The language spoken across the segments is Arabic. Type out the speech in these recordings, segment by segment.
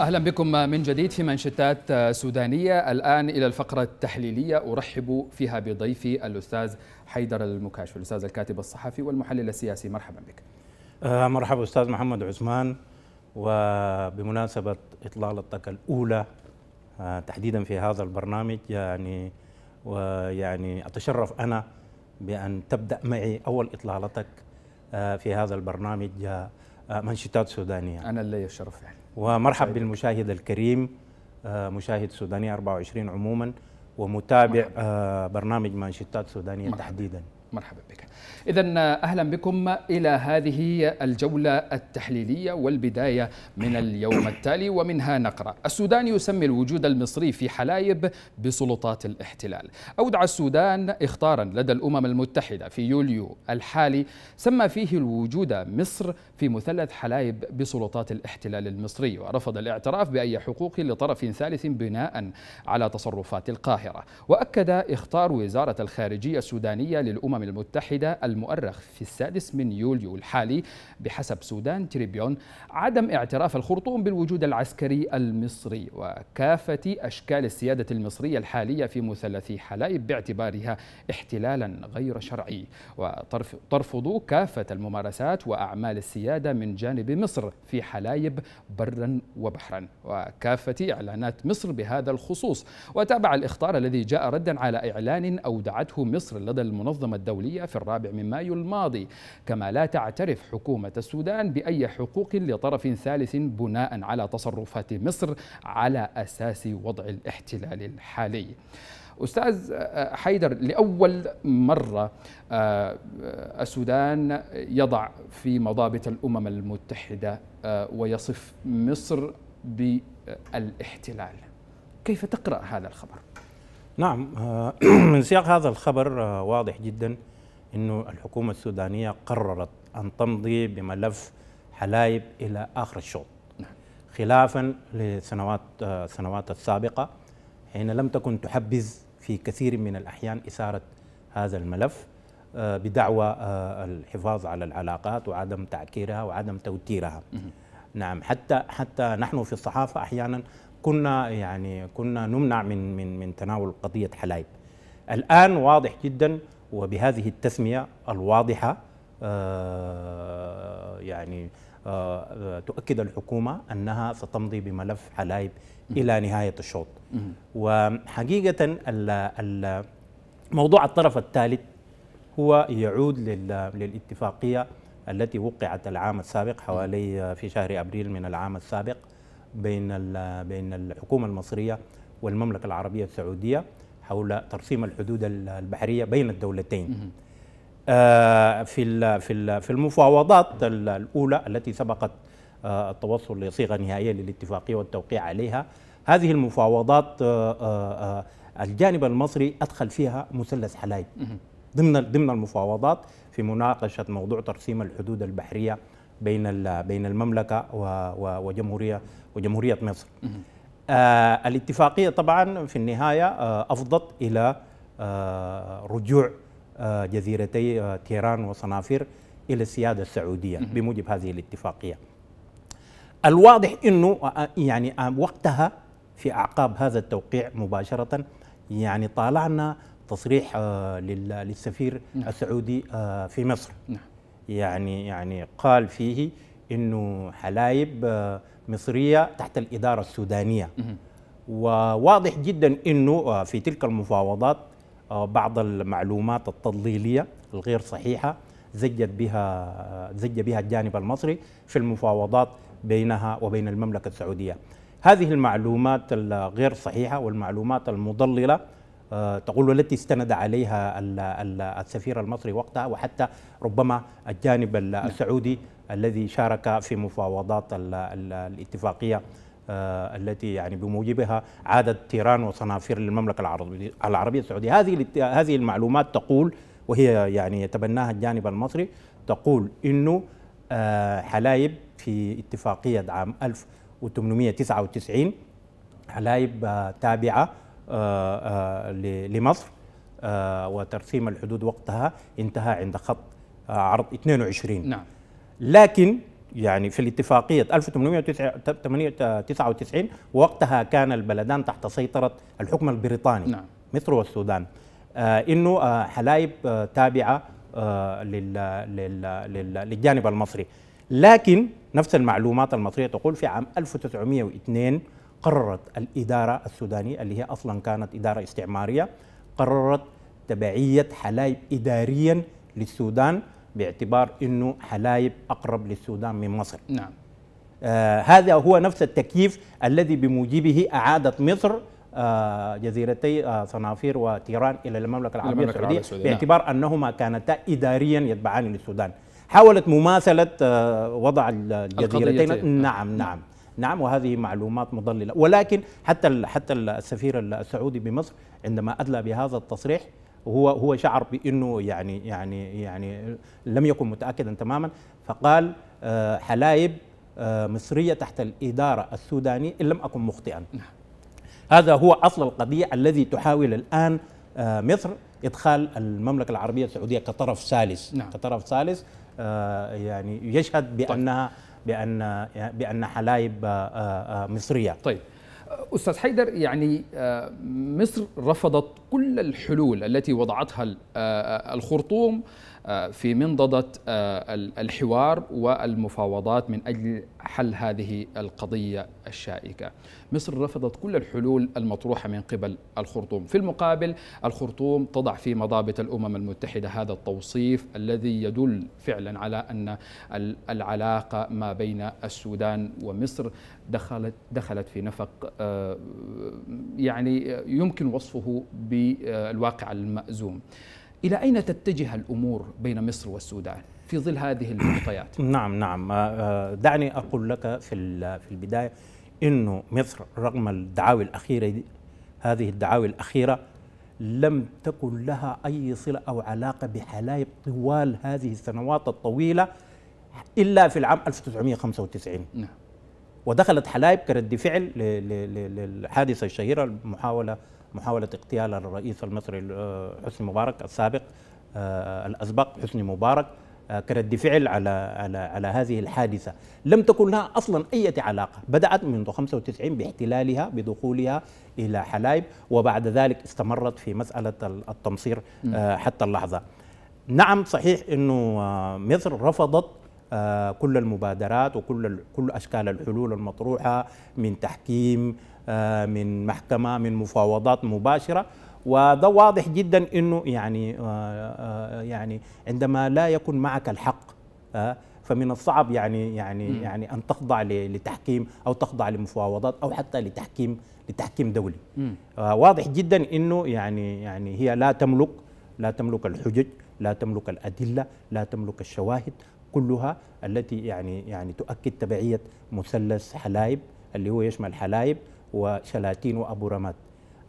اهلا بكم من جديد في منشطات سودانيه الان الى الفقره التحليليه ارحب فيها بضيفي الاستاذ حيدر المكاشف الاستاذ الكاتب الصحفي والمحلل السياسي مرحبا بك. آه، مرحبا استاذ محمد عثمان وبمناسبه اطلالتك الاولى آه، تحديدا في هذا البرنامج يعني ويعني اتشرف انا بان تبدا معي اول اطلالتك آه، في هذا البرنامج منشطات سودانيه. انا لي الشرف يعني. ومرحب بالمشاهد الكريم آه، مشاهد سوداني 24 عموما ومتابع آه، برنامج مانشيتات سودانية تحديدا مرحبا بك إذا أهلا بكم إلى هذه الجولة التحليلية والبداية من اليوم التالي ومنها نقرأ السودان يسمي الوجود المصري في حلايب بسلطات الاحتلال أودع السودان اختارا لدى الأمم المتحدة في يوليو الحالي سمى فيه الوجود مصر في مثلث حلايب بسلطات الاحتلال المصري ورفض الاعتراف بأي حقوق لطرف ثالث بناء على تصرفات القاهرة وأكد اختار وزارة الخارجية السودانية للأمم المتحدة المؤرخ في السادس من يوليو الحالي بحسب سودان تريبيون عدم اعتراف الخرطوم بالوجود العسكري المصري وكافة أشكال السيادة المصرية الحالية في مثلث حلائب باعتبارها احتلالا غير شرعي وترفض كافة الممارسات وأعمال السيادة من جانب مصر في حلايب برا وبحرا وكافة إعلانات مصر بهذا الخصوص وتابع الإخطار الذي جاء ردا على إعلان أودعته مصر لدى المنظمة الدولية الدولية في الرابع من مايو الماضي كما لا تعترف حكومة السودان بأي حقوق لطرف ثالث بناء على تصرفات مصر على أساس وضع الاحتلال الحالي أستاذ آه، آه، حيدر لأول مرة آه، السودان يضع في مضابط الأمم المتحدة ويصف مصر بالاحتلال كيف تقرأ هذا الخبر؟ نعم آه، من سياق هذا الخبر آه، واضح جدا انه الحكومه السودانيه قررت ان تمضي بملف حلايب الى اخر الشوط نعم. خلافا لسنوات السنوات آه، السابقه حين لم تكن تحبذ في كثير من الاحيان اثاره هذا الملف بدعوى الحفاظ على العلاقات وعدم تعكيرها وعدم توتيرها نعم حتى حتى نحن في الصحافه احيانا كنا يعني كنا نمنع من من من تناول قضيه حلايب الان واضح جدا وبهذه التسميه الواضحه آه، يعني آه، تؤكد الحكومه انها ستمضي بملف حلايب الى نهايه الشوط وحقيقه موضوع الطرف الثالث هو يعود للاتفاقيه التي وقعت العام السابق حوالي في شهر ابريل من العام السابق بين بين الحكومه المصريه والمملكه العربيه السعوديه حول ترسيم الحدود البحريه بين الدولتين. آه، في في المفاوضات الاولى التي سبقت آه، التوصل لصيغه نهائيه للاتفاقيه والتوقيع عليها هذه المفاوضات آه، الجانب المصري ادخل فيها مثلث حلايب ضمن ضمن المفاوضات في مناقشه موضوع ترسيم الحدود البحريه بين بين المملكه وجمهوريه وجمهوريه مصر. آه الاتفاقيه طبعا في النهايه آه افضت الى آه رجوع آه جزيرتي آه تيران وصنافير الى السياده السعوديه بموجب هذه الاتفاقيه. الواضح انه آه، آه، يعني آه، وقتها في اعقاب هذا التوقيع مباشره يعني طالعنا تصريح للسفير نعم. السعودي في مصر نعم. يعني يعني قال فيه انه حلايب آه، مصريه تحت الاداره السودانيه وواضح جدا انه آه، في تلك المفاوضات آه، بعض المعلومات التضليليه الغير صحيحه زجت بها زج بها الجانب المصري في المفاوضات بينها وبين المملكه السعوديه. هذه المعلومات الغير صحيحه والمعلومات المضلله تقول والتي استند عليها السفير المصري وقتها وحتى ربما الجانب نعم. السعودي الذي شارك في مفاوضات الاتفاقيه آه، التي يعني بموجبها عادت تيران وصنافير للمملكه العربيه السعوديه هذه هذه المعلومات تقول وهي يعني يتبناها الجانب المصري تقول انه آه، حلايب في اتفاقيه عام 1899 حلايب آه، تابعه آه، آه، لمصر آه، وترسيم الحدود وقتها انتهى عند خط عرض 22 نعم لكن يعني في الاتفاقية 1899 وقتها كان البلدان تحت سيطرة الحكم البريطاني نعم. مصر والسودان آه انه آه حلايب آه تابعه للجانب المصري لكن نفس المعلومات المصريه تقول في عام 1902 قررت الإدارة السودانية اللي هي أصلا كانت إدارة استعمارية قررت تبعية حلايب إداريا للسودان باعتبار أنه حلايب أقرب للسودان من مصر نعم. آه هذا هو نفس التكييف الذي بموجبه أعادت مصر آه جزيرتي آه صنافير وتيران إلى المملكة العربية السعودية نعم. باعتبار نعم. أنهما كانتا إداريا يتبعان للسودان حاولت مماثلة آه وضع الجزيرتين نعم نعم, نعم. نعم وهذه معلومات مضللة ولكن حتى حتى السفير السعودي بمصر عندما أدلى بهذا التصريح هو هو شعر بانه يعني يعني يعني لم يكن متاكدا تماما فقال آه، حلايب آه، مصريه تحت الاداره السودانية ان لم اكن مخطئا. نعم. هذا هو اصل القضيه الذي تحاول الان آه، مصر ادخال المملكه العربيه السعوديه كطرف ثالث نعم. كطرف ثالث يعني يشهد طيب. بانها طيب. بان بان حلايب آه، آه، مصريه طيب استاذ حيدر يعني آه، مصر رفضت كل الحلول التي وضعتها الخرطوم في منضده الحوار والمفاوضات من اجل حل هذه القضيه الشائكة مصر رفضت كل الحلول المطروحة من قبل الخرطوم في المقابل الخرطوم تضع في مضابط الأمم المتحدة هذا التوصيف الذي يدل فعلا على أن العلاقة ما بين السودان ومصر دخلت, دخلت في نفق آه، يعني يمكن وصفه بالواقع المأزوم إلى أين تتجه الأمور بين مصر والسودان؟ في ظل هذه المعطيات نعم نعم آه، آه، دعني أقول لك في البداية انه مصر رغم الدعاوي الاخيره دي هذه الدعاوي الاخيره لم تكن لها اي صله او علاقه بحلايب طوال هذه السنوات الطويله الا في العام 1995 نعم ودخلت حلايب كرد فعل للحادثه الشهيره المحاوله محاوله اغتيال الرئيس المصري آه، حسني مبارك السابق آه، الاسبق حسني مبارك آه، كرد فعل على على على هذه الحادثه لم تكن لها اصلا اي علاقه بدات منذ 95 باحتلالها بدخولها الى حلايب وبعد ذلك استمرت في مساله التمصير آه، حتى اللحظه نعم صحيح انه آه، مصر رفضت كل المبادرات وكل كل اشكال الحلول المطروحه من تحكيم من محكمه من مفاوضات مباشره وده واضح جدا انه يعني آه، آه، يعني عندما لا يكن معك الحق آه، فمن الصعب يعني يعني م. يعني ان تخضع لتحكيم او تخضع لمفاوضات او حتى لتحكيم لتحكيم دولي م. واضح جدا انه يعني يعني هي لا تملك لا تملك الحجج لا تملك الادله لا تملك الشواهد كلها التي يعني يعني تؤكد تبعيه مثلث حلايب اللي هو يشمل حلايب وشلاتين رماد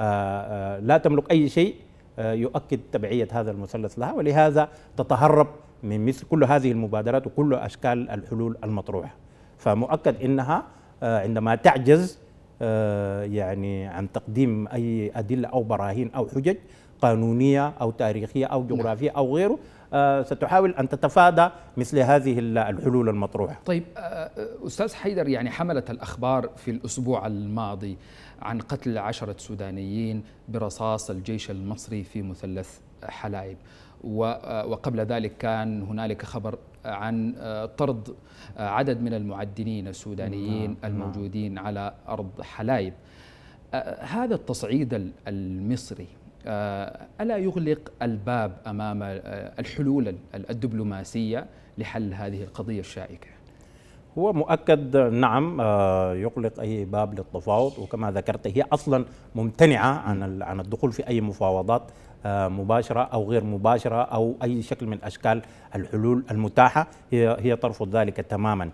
آه، آه، لا تملك أي شيء آه، يؤكد تبعية هذا المثلث لها ولهذا تتهرب من مثل كل هذه المبادرات وكل أشكال الحلول المطروحة فمؤكد إنها عندما تعجز يعني عن تقديم أي أدلة أو براهين أو حجج قانونية أو تاريخية أو جغرافية أو غيره آه، ستحاول أن تتفادى مثل هذه الحلول المطروحة طيب آه، آه، أستاذ حيدر يعني حملت الأخبار في الأسبوع الماضي عن قتل عشرة سودانيين برصاص الجيش المصري في مثلث حلايب وقبل ذلك كان هنالك خبر عن طرد عدد من المعدنين السودانيين نعم، نعم. الموجودين على أرض حلايب هذا التصعيد المصري آه، ألا يغلق الباب أمام آه، الحلول الدبلوماسية لحل هذه القضية الشائكة؟ هو مؤكد نعم آه، يغلق اي باب للتفاوض وكما ذكرت هي اصلا ممتنعه عن عن الدخول في اي مفاوضات مباشره او غير مباشره او اي شكل من اشكال الحلول المتاحه هي هي ترفض ذلك تماما.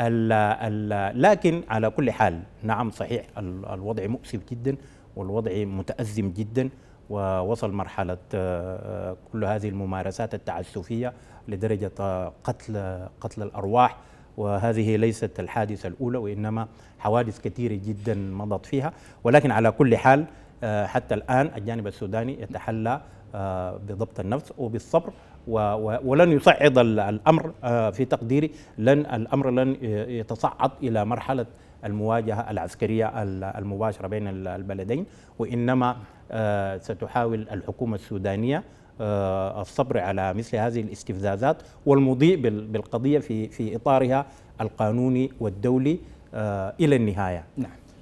الـ الـ لكن على كل حال نعم صحيح الوضع مؤسف جدا والوضع متازم جدا ووصل مرحلة آه، كل هذه الممارسات التعسفية لدرجة آه، قتل آه، قتل الأرواح وهذه ليست الحادثة الأولى وإنما حوادث كثيرة جدا مضت فيها ولكن على كل حال حتى الآن الجانب السوداني يتحلى بضبط النفس وبالصبر ولن يصعد الأمر في تقديري لن الأمر لن يتصعد إلى مرحلة المواجهة العسكرية المباشرة بين البلدين وإنما آه، ستحاول الحكومة السودانية آه، الصبر على مثل هذه الاستفزازات والمضي بالقضية في في إطارها القانوني والدولي آه، إلى النهاية نعم